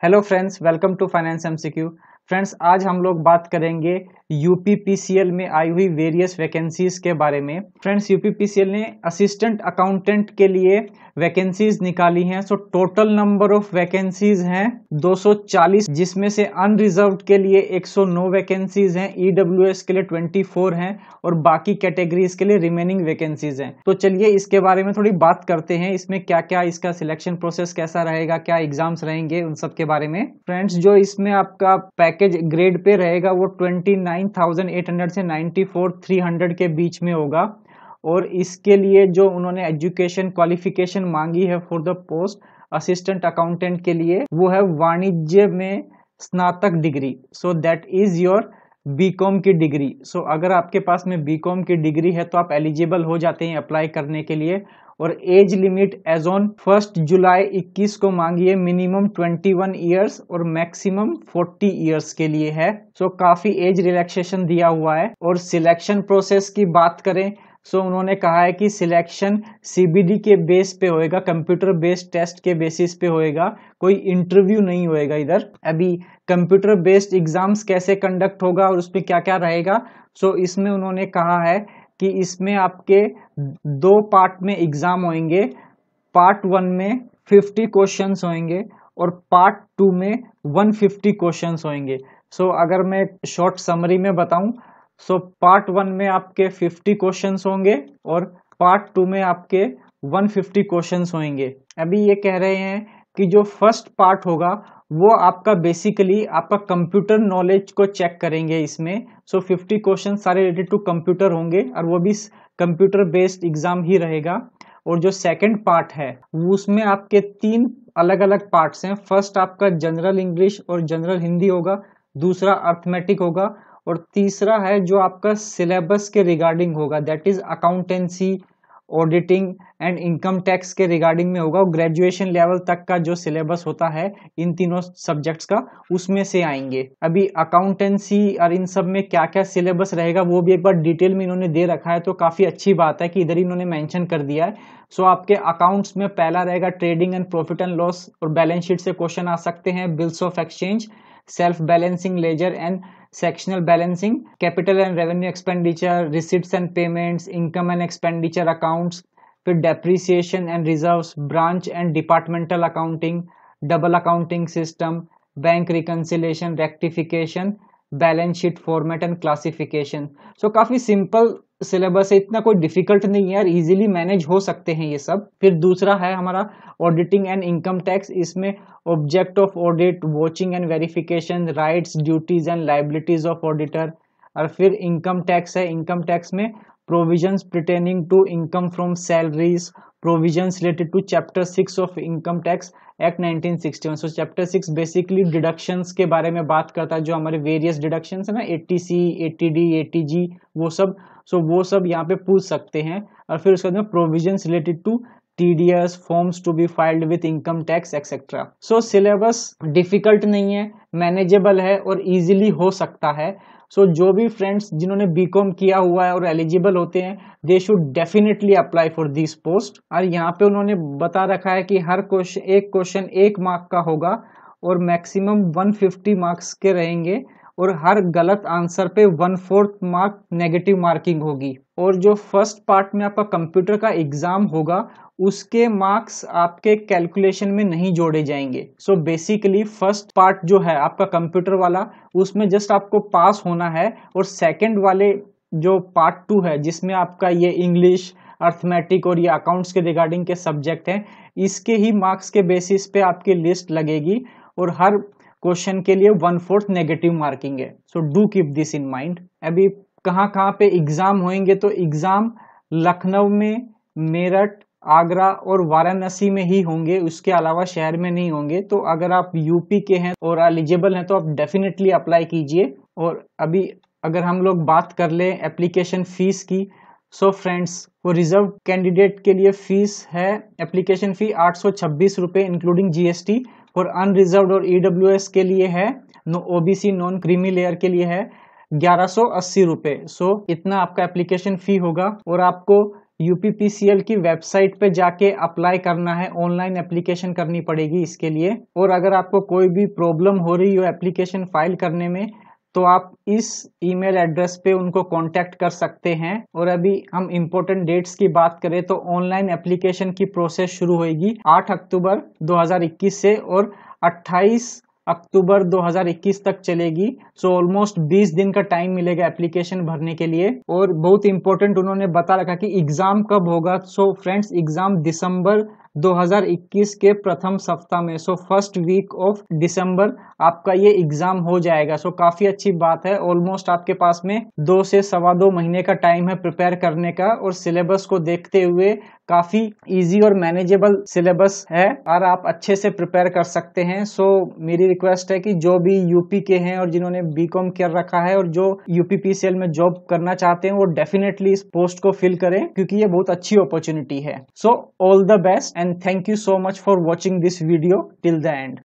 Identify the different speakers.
Speaker 1: Hello friends, welcome to Finance MCQ. Friends आज हम लोग बात करेंगे यूपीपीसीएल में आई हुई वेरियस वैकेंसीज के बारे में फ्रेंड्स यूपीपीसीएल ने असिस्टेंट अकाउंटेंट के लिए वैकेंसीज निकाली हैं so total number of vacancies हैं 240 जिसमें से अनरिजर्व के लिए 109 वैकेंसीज हैं ईडब्ल्यूएस e के लिए 24 हैं और बाकी कैटेगरीज के लिए रिमेनिंग वैकेंसीज हैं तो चलिए इसके बारे में थोड़ी बात करते हैं इसमें क्या क्या इसका सिलेक्शन प्रोसेस कैसा रहेगा क्या एग्जाम्स रहेंगे उन सब के बारे में फ्रेंड्स जो इसमें आपका पैक पैकेज ग्रेड पे रहेगा वो twenty nine thousand eight hundred से नाइन्टी फोर थ्री हंड्रेड के बीच में होगा और इसके लिए जो उन्होंने एजुकेशन क्वालिफिकेशन मांगी है for the post assistant accountant के लिए वो है वाणिज्य में स्नातक degree so that is your BCom की डिग्री सो अगर आपके पास में बीकॉम की डिग्री है तो आप एलिजिबल हो जाते हैं अप्लाई करने के लिए और age limit age on first July 21 को मांगिए मिनिमम मिनिमम 21 इयर्स और मैक्सिमम 40 इयर्स के लिए है सो so, काफी एज रिलैक्सेशन दिया हुआ है और सिलेक्शन प्रोसेस की बात करें सो उन्होंने कहा है कि सिलेक्शन सीबीडी के बेस पे होएगा कंप्यूटर बेस्ड टेस्ट के बेसिस पे होएगा कोई इंटरव्यू नहीं होएगा इधर अभी कंप्यूटर बेस्ड एग्जाम्स कैसे कंडक्ट होगा और उसमें क्या क्या रहेगा सो इसमें उन्होंने कहा है कि इसमें आपके दो पार्ट में एग्ज़ाम होंगे पार्ट वन में फिफ्टी क्वेश्चन होंगे और पार्ट टू में वन फिफ्टी क्वेश्चन होंगे सो so, अगर मैं शॉर्ट समरी में बताऊं सो पार्ट वन में आपके 50 क्वेश्चंस होंगे और पार्ट टू में आपके 150 क्वेश्चंस होंगे अभी ये कह रहे हैं कि जो फर्स्ट पार्ट होगा वो आपका बेसिकली आपका कंप्यूटर नॉलेज को चेक करेंगे इसमें सो so, 50 क्वेश्चन सारे रिलेटेड टू कंप्यूटर होंगे और वो भी कंप्यूटर बेस्ड एग्जाम ही रहेगा और जो सेकंड पार्ट है उसमें आपके तीन अलग अलग पार्ट्स हैं फर्स्ट आपका जनरल इंग्लिश और जनरल हिंदी होगा दूसरा अर्थमेटिक होगा और तीसरा है जो आपका सिलेबस के रिगार्डिंग होगा that is accountancy auditing and income tax के रिगार्डिंग में होगा और ग्रेजुएशन लेवल तक का जो सिलेबस होता है इन तीनों सब्जेक्ट्स का उसमें से आएंगे अभी अकाउंटेंसी और इन सब में क्या क्या सिलेबस रहेगा वो भी एक बार डिटेल में इन्होंने दे रखा है तो काफ़ी अच्छी बात है कि इधर इन्होंने मैंशन कर दिया है सो so, आपके अकाउंट्स में पहला रहेगा trading and profit and loss और बैलेंस शीट से क्वेश्चन आ सकते हैं bills of exchange self balancing ledger and sectional balancing capital and revenue expenditure receipt and payments income and expenditure accounts फिर depreciation and reserve branch and departmental accounting double accounting system bank reconciliation rectification balance sheet format and classification so काफी simple syllabus है इतना कोई difficult नहीं है यार easily manage हो सकते हैं ये सब फिर दूसरा है हमारा ऑडिटिंग एंड इनकम टैक्स इसमें object of audit vouching and verification rights duties and liabilities of auditor और फिर इनकम टैक्स है इनकम टैक्स में provisions pertaining to income from salaries provision related to chapter six of income tax act nineteen sixty one so chapter six basically deductions के बारे में बात करता है जो हमारे वेरियस डिडक्शन है ना eighty C eighty D eighty G वो सब सो so वो सब यहाँ पे पूछ सकते हैं और फिर उसके बाद में provision related to TDS forms to be filed with income tax etcetera so syllabus difficult नहीं है मैनेजेबल है और इजीली हो सकता है सो so, जो भी फ्रेंड्स जिन्होंने बीकॉम किया हुआ है और एलिजिबल होते हैं they should definitely apply for this post और यहाँ पे उन्होंने बता रखा है कि हर क्वेश्चन एक क्वेश्चन एक मार्क का होगा और मैक्सिमम 150 मार्क्स के रहेंगे और हर गलत आंसर पे one fourth mark negative marking होगी और जो फर्स्ट पार्ट में आपका कंप्यूटर का एग्ज़ाम होगा उसके मार्क्स आपके कैलकुलेशन में नहीं जोड़े जाएंगे सो बेसिकली फर्स्ट पार्ट जो है आपका कंप्यूटर वाला उसमें जस्ट आपको पास होना है और सेकेंड वाले जो पार्ट टू है जिसमें आपका ये इंग्लिश अर्थमेटिक और ये अकाउंट्स के रिगार्डिंग के सब्जेक्ट हैं इसके ही मार्क्स के बेसिस पे आपकी लिस्ट लगेगी और हर क्वेश्चन के लिए वन फोर्थ नेगेटिव मार्किंग है so do keep this in mind अभी कहाँ कहाँ पे एग्जाम होंगे तो एग्जाम लखनऊ में मेरठ आगरा और वाराणसी में ही होंगे उसके अलावा शहर में नहीं होंगे तो अगर आप यूपी के हैं और एलिजिबल हैं तो आप डेफिनेटली अप्लाई कीजिए और अभी अगर हम लोग बात कर लें एप्लीकेशन फीस की सो so फ्रेंड्स वो रिजर्व कैंडिडेट के लिए फीस है एप्लीकेशन फ़ी आठ सौ छब्बीस रुपये इंक्लूडिंग जीएसटी और अनरिजर्व और ईडब्ल्यूएस के लिए है no OBC non creamy layer के लिए है ग्यारह सौ अस्सी रुपये सो इतना आपका एप्लीकेशन फ़ी होगा और आपको यूपीपीसीएल की वेबसाइट पे जाके अप्लाई करना है ऑनलाइन एप्लीकेशन करनी पड़ेगी इसके लिए और अगर आपको कोई भी प्रॉब्लम हो रही हो एप्लीकेशन फाइल करने में तो आप इस ईमेल एड्रेस पे उनको कांटेक्ट कर सकते हैं और अभी हम इम्पोर्टेंट डेट्स की बात करें तो ऑनलाइन एप्लीकेशन की प्रोसेस शुरू होगी 8 अक्टूबर 2021 से और 28 अक्टूबर 2021 तक चलेगी सो ऑलमोस्ट 20 दिन का टाइम मिलेगा एप्लीकेशन भरने के लिए और बहुत इंपॉर्टेंट उन्होंने बता रखा कि एग्जाम कब होगा सो फ्रेंड्स एग्जाम दिसंबर 2021 के प्रथम सप्ताह में so first week of December आपका ये एग्जाम हो जाएगा सो काफी अच्छी बात है ऑलमोस्ट आपके पास में दो से सवा दो महीने का टाइम है प्रिपेयर करने का और सिलेबस को देखते हुए काफी इजी और मैनेजेबल सिलेबस है और आप अच्छे से प्रिपेयर कर सकते हैं सो मेरी रिक्वेस्ट है कि जो भी यूपी के हैं और जिन्होंने बीकॉम कर रखा है और जो यूपीपीसीएल में जॉब करना चाहते हैं वो डेफिनेटली इस पोस्ट को फिल करें क्योंकि ये बहुत अच्छी अपॉर्चुनिटी है so all the best and thank you so much for watching this video till the and